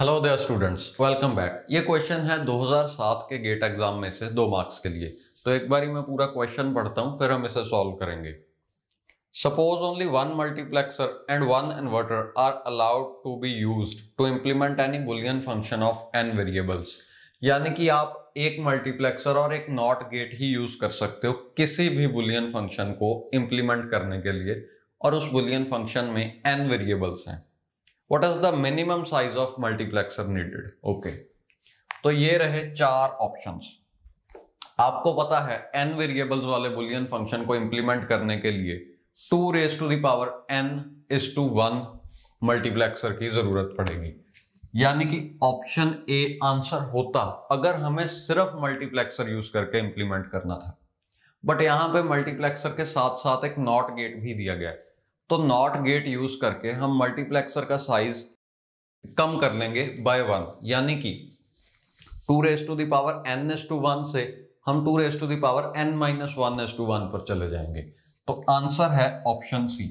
hello there students welcome back ये question है 2007 के गेट एग्जाम में से दो मार्क्स के लिए तो एक बार मैं पूरा क्वेश्चन पढ़ता हूँ फिर हम इसे सॉल्व करेंगे suppose only one multiplexer and one inverter are allowed to be use to implement any boolean function of n variables यानी कि आप एक मल्टीप्लेक्सर और एक नॉट गेट ही यूज कर सकते हो किसी भी बुलियन फंक्शन को इम्प्लीमेंट करने के लिए और उस बुलियन फंक्शन में एन वेरिएबल्स हैं what is the minimum size of multiplexer needed okay तो ये रहे चार ऑप्शन आपको पता है एन वेरिएबल्स वाले बुलियन फंक्शन को इंप्लीमेंट करने के लिए two raise to the power n is to one multiplexer की जरूरत पड़ेगी यानी कि ऑप्शन ए आंसर होता अगर हमें सिर्फ मल्टीप्लेक्सर यूज करके इंप्लीमेंट करना था बट यहां पे मल्टीप्लेक्सर के साथ साथ एक नॉट गेट भी दिया गया है तो नॉट गेट यूज करके हम मल्टीप्लेक्सर का साइज कम कर लेंगे बाय वन यानी कि two raise to the power n is to one से हम two raise to the power n minus one is to one पर चले जाएंगे तो आंसर है ऑप्शन सी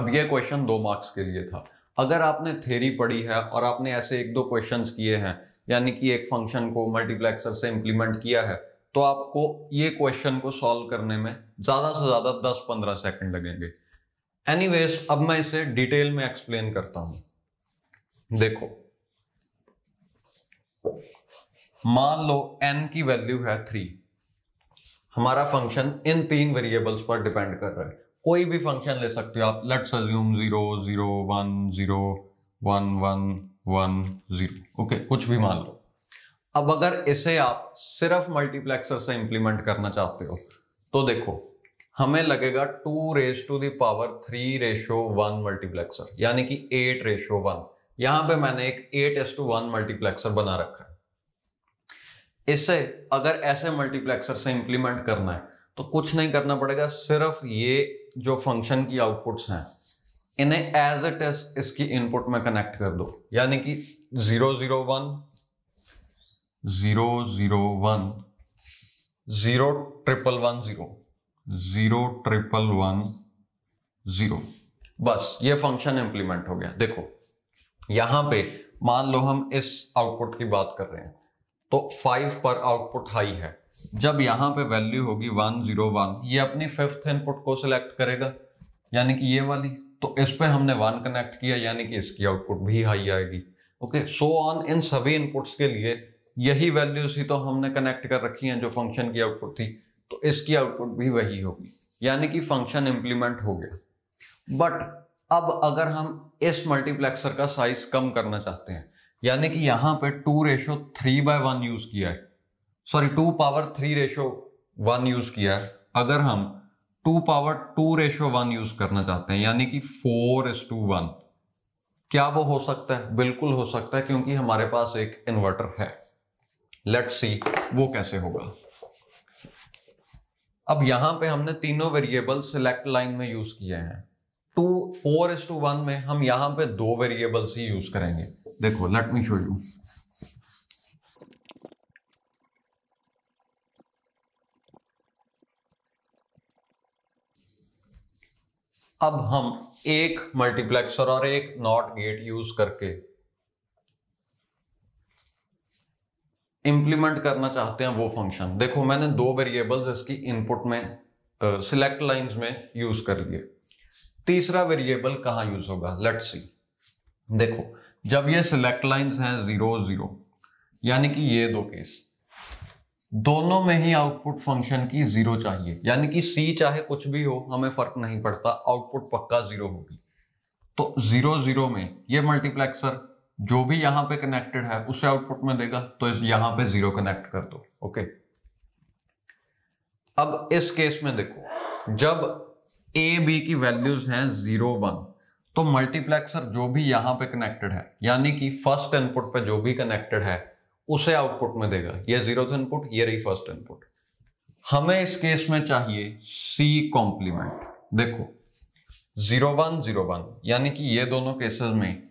अब यह क्वेश्चन दो मार्क्स के लिए था अगर आपने थेरी पढ़ी है और आपने ऐसे एक दो क्वेश्चन किए हैं यानी कि एक फंक्शन को मल्टीप्लेक्सर से इंप्लीमेंट किया है तो आपको ये क्वेश्चन को सॉल्व करने में ज़्यादा से ज़्यादा 10-15 सेकंड लगेंगे एनीवेज अब मैं इसे डिटेल में एक्सप्लेन करता हूं देखो मान लो एन की वैल्यू है थ्री हमारा फंक्शन इन तीन वेरिएबल्स पर डिपेंड कर रहा है कोई भी फंक्शन ले सकते हो आप let's assume zero zero one zero one one one zero okay कुछ भी मान लो अब अगर इसे आप सिर्फ मल्टीप्लेक्सर से इंप्लीमेंट करना चाहते हो तो देखो हमें लगेगा two raise to the power three ratio one multiplexer यानी कि एट रेशो वन यहां पे मैंने एक eight is to one multiplexer बना रखा है इसे अगर ऐसे मल्टीप्लेक्सर से इंप्लीमेंट करना है तो कुछ नहीं करना पड़ेगा सिर्फ ये जो फंक्शन की आउटपुट्स हैं इन्हें एज इट इज इसकी इनपुट में कनेक्ट कर दो यानी कि zero zero one zero zero one zero triple one zero zero triple one zero बस ये फंक्शन इंप्लीमेंट हो गया देखो यहां पे मान लो हम इस आउटपुट की बात कर रहे हैं तो फाइव पर आउटपुट हाई है जब यहां पे वैल्यू होगी वन जीरो वन ये अपनी फिफ्थ इनपुट को सिलेक्ट करेगा यानी कि ये वाली तो इस पे हमने वन कनेक्ट किया यानी कि इसकी आउटपुट भी हाई आएगी ओके सो ऑन इन सभी इनपुट्स के लिए यही वैल्यूज ही तो हमने कनेक्ट कर रखी हैं जो फंक्शन की आउटपुट थी इसकी आउटपुट भी वही होगी यानी कि फंक्शन इंप्लीमेंट हो गया बट अब अगर हम इस मल्टीप्लेक्सर का साइज कम करना चाहते हैं यानी कि यहां पे two ratio three by one use किया है sorry two power three ratio one use किया है अगर हम two power two ratio one use करना चाहते हैं यानी कि फोर इज टू वन क्या वो हो सकता है बिल्कुल हो सकता है क्योंकि हमारे पास एक इन्वर्टर है लेट्स सी वो कैसे होगा अब यहां पे हमने तीनों वेरिएबल सिलेक्ट लाइन में यूज किए हैं two four is to one में हम यहां पे दो वेरिएबल्स ही यूज करेंगे देखो लेट मी शो यू अब हम एक मल्टीप्लेक्सर और एक नॉट गेट यूज करके इंप्लीमेंट करना चाहते हैं वो फंक्शन देखो मैंने दो वेरिएबल्स इसकी इनपुट में सिलेक्ट uh, लाइंस में यूज कर लिए तीसरा वेरिएबल कहाँ यूज होगा लेट सी देखो जब ये सिलेक्ट लाइंस हैं जीरो जीरो यानी कि ये दो केस दोनों में ही आउटपुट फंक्शन की जीरो चाहिए यानी कि सी चाहे कुछ भी हो हमें फर्क नहीं पड़ता आउटपुट पक्का जीरो होगी तो जीरो जीरो में ये मल्टीप्लेक्सर जो भी यहां पे कनेक्टेड है उसे आउटपुट में देगा तो यहां पे जीरो कनेक्ट कर दो ओके अब इस केस में देखो जब ए बी की वैल्यूज हैं जीरो वन तो मल्टीप्लेक्सर जो भी यहां पे कनेक्टेड है यानी कि फर्स्ट इनपुट पे जो भी कनेक्टेड है उसे आउटपुट में देगा ये जीरो इनपुट ये रही फर्स्ट इनपुट हमें इस केस में चाहिए सी कॉम्प्लीमेंट देखो जीरो वन जीरो वन यानी कि ये दोनों केसेस में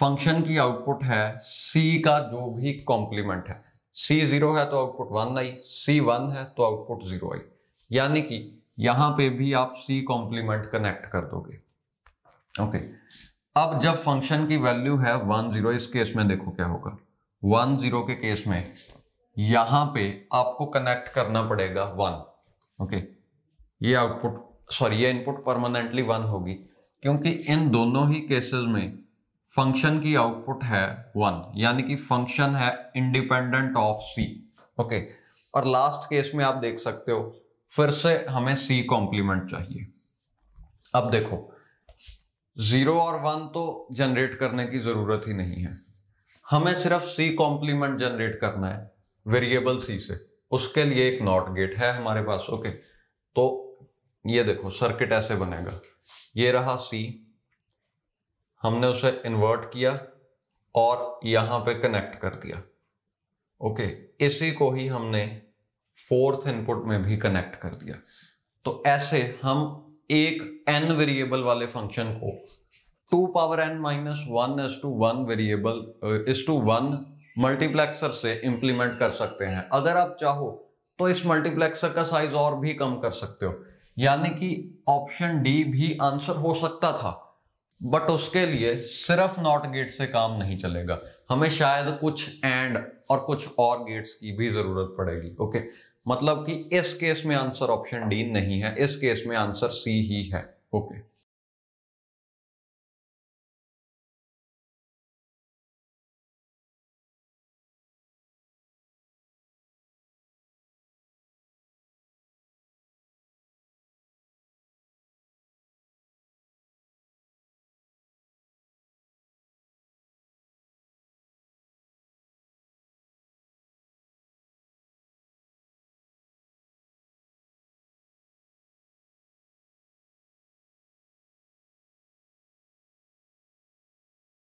फंक्शन की आउटपुट है सी का जो भी कॉम्प्लीमेंट है सी जीरो है तो आउटपुट वन आई सी वन है तो आउटपुट जीरो आई यानी कि यहां पे भी आप सी कॉम्प्लीमेंट कनेक्ट कर दोगे ओके अब जब फंक्शन की वैल्यू है वन जीरो इस केस में देखो क्या होगा वन जीरो के केस में यहां पे आपको कनेक्ट करना पड़ेगा वन ओके ये आउटपुट सॉरी ये इनपुट परमानेंटली वन होगी क्योंकि इन दोनों ही केसेस में फंक्शन की आउटपुट है वन यानी कि फंक्शन है इंडिपेंडेंट ऑफ सी ओके और लास्ट केस में आप देख सकते हो फिर से हमें सी कॉम्प्लीमेंट चाहिए अब देखो जीरो और वन तो जनरेट करने की जरूरत ही नहीं है हमें सिर्फ सी कॉम्प्लीमेंट जनरेट करना है वेरिएबल सी से उसके लिए एक नॉट गेट है हमारे पास ओके तो ये देखो सर्किट ऐसे बनेगा ये रहा सी हमने उसे इन्वर्ट किया और यहाँ पे कनेक्ट कर दिया ओके okay, इसी को ही हमने फोर्थ इनपुट में भी कनेक्ट कर दिया तो ऐसे हम एक एन वेरिएबल वाले फंक्शन को two power n minus one is to one variable is to one multiplexer से इंप्लीमेंट कर सकते हैं अगर आप चाहो तो इस मल्टीप्लेक्सर का साइज और भी कम कर सकते हो यानी कि ऑप्शन डी भी आंसर हो सकता था बट उसके लिए सिर्फ नॉट गेट से काम नहीं चलेगा हमें शायद कुछ एंड और कुछ और गेट्स की भी जरूरत पड़ेगी ओके मतलब कि इस केस में आंसर ऑप्शन डी नहीं है इस केस में आंसर सी ही है ओके